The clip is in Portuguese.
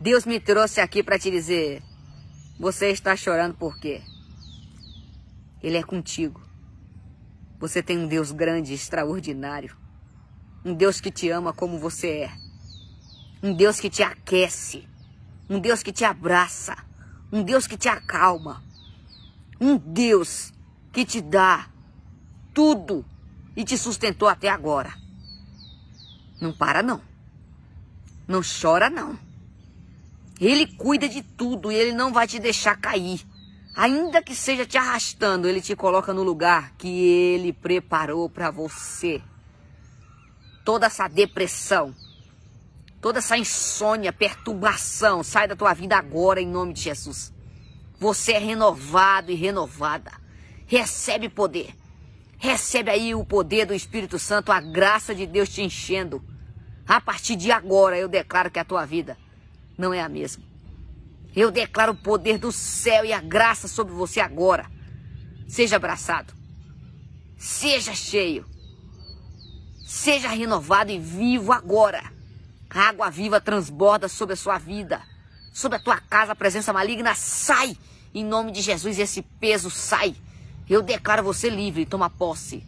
Deus me trouxe aqui para te dizer: você está chorando por quê? Ele é contigo. Você tem um Deus grande, extraordinário. Um Deus que te ama como você é. Um Deus que te aquece. Um Deus que te abraça. Um Deus que te acalma. Um Deus que te dá tudo e te sustentou até agora. Não para, não. Não chora, não. Ele cuida de tudo e ele não vai te deixar cair. Ainda que seja te arrastando, ele te coloca no lugar que ele preparou para você. Toda essa depressão, toda essa insônia, perturbação, sai da tua vida agora em nome de Jesus. Você é renovado e renovada. Recebe poder. Recebe aí o poder do Espírito Santo, a graça de Deus te enchendo. A partir de agora eu declaro que é a tua vida não é a mesma. Eu declaro o poder do céu e a graça sobre você agora. Seja abraçado. Seja cheio. Seja renovado e vivo agora. A água viva transborda sobre a sua vida, sobre a tua casa. A presença maligna sai. Em nome de Jesus, esse peso sai. Eu declaro você livre. Toma posse.